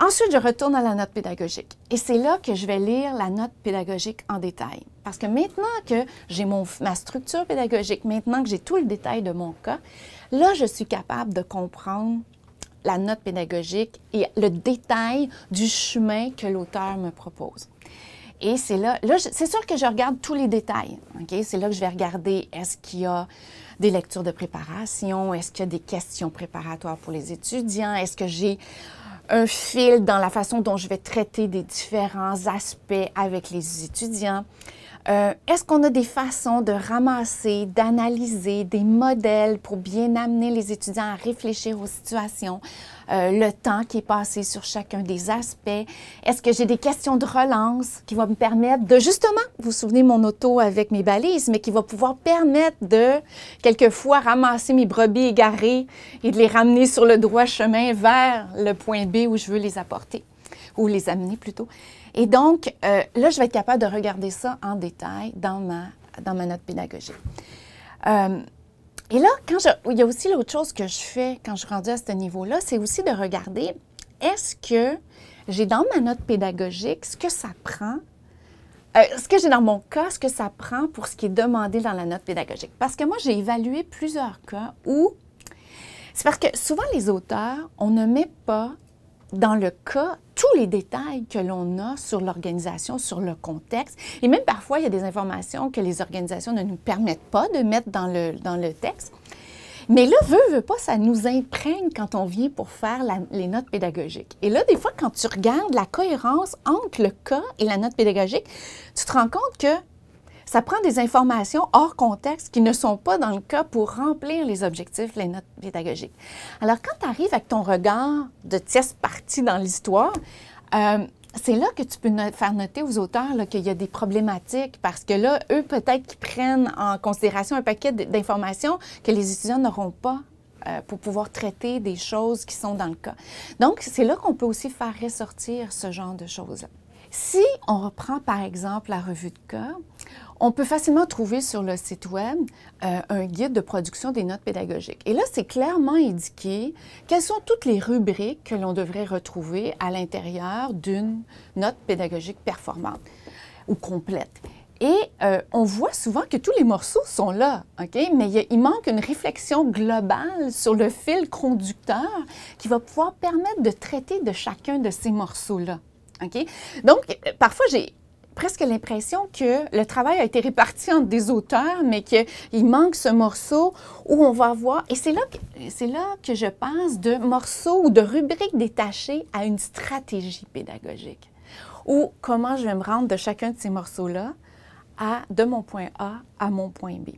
Ensuite, je retourne à la note pédagogique et c'est là que je vais lire la note pédagogique en détail. Parce que maintenant que j'ai ma structure pédagogique, maintenant que j'ai tout le détail de mon cas, là, je suis capable de comprendre la note pédagogique et le détail du chemin que l'auteur me propose. Et c'est là, là c'est sûr que je regarde tous les détails. OK? C'est là que je vais regarder est-ce qu'il y a des lectures de préparation, est-ce qu'il y a des questions préparatoires pour les étudiants, est-ce que j'ai un fil dans la façon dont je vais traiter des différents aspects avec les étudiants. Euh, est-ce qu'on a des façons de ramasser, d'analyser des modèles pour bien amener les étudiants à réfléchir aux situations, euh, le temps qui est passé sur chacun des aspects? Est-ce que j'ai des questions de relance qui vont me permettre de justement, vous vous souvenez mon auto avec mes balises, mais qui va pouvoir permettre de quelquefois ramasser mes brebis égarées et de les ramener sur le droit chemin vers le point B où je veux les apporter? ou les amener plutôt. Et donc, euh, là, je vais être capable de regarder ça en détail dans ma, dans ma note pédagogique. Euh, et là, quand je, il y a aussi l'autre chose que je fais quand je suis rendue à ce niveau-là, c'est aussi de regarder est-ce que j'ai dans ma note pédagogique ce que ça prend, euh, ce que j'ai dans mon cas, ce que ça prend pour ce qui est demandé dans la note pédagogique. Parce que moi, j'ai évalué plusieurs cas où c'est parce que souvent les auteurs, on ne met pas dans le cas tous les détails que l'on a sur l'organisation, sur le contexte. Et même parfois, il y a des informations que les organisations ne nous permettent pas de mettre dans le, dans le texte. Mais là, veut, veut pas, ça nous imprègne quand on vient pour faire les notes pédagogiques. Et là, des fois, quand tu regardes la cohérence entre le cas et la note pédagogique, tu te rends compte que ça prend des informations hors contexte qui ne sont pas dans le cas pour remplir les objectifs, les notes pédagogiques. Alors, quand tu arrives avec ton regard de tierce partie dans l'histoire, euh, c'est là que tu peux faire noter aux auteurs qu'il y a des problématiques parce que là, eux, peut-être qu'ils prennent en considération un paquet d'informations que les étudiants n'auront pas euh, pour pouvoir traiter des choses qui sont dans le cas. Donc, c'est là qu'on peut aussi faire ressortir ce genre de choses. Si on reprend par exemple la revue de cas, on peut facilement trouver sur le site web euh, un guide de production des notes pédagogiques. Et là, c'est clairement indiqué quelles sont toutes les rubriques que l'on devrait retrouver à l'intérieur d'une note pédagogique performante ou complète. Et euh, on voit souvent que tous les morceaux sont là, Mais il, manque une réflexion globale sur le fil conducteur qui va pouvoir permettre de traiter de chacun de ces morceaux-là. Donc, euh, parfois, j'ai presque l'impression que le travail a été réparti entre des auteurs, mais qu'il manque ce morceau où on va voir. Et c'est là, que, c'est là que je passe de morceaux ou de rubriques détachées à une stratégie pédagogique. Ou comment je vais me rendre de chacun de ces morceaux-là à de mon point A à mon point B.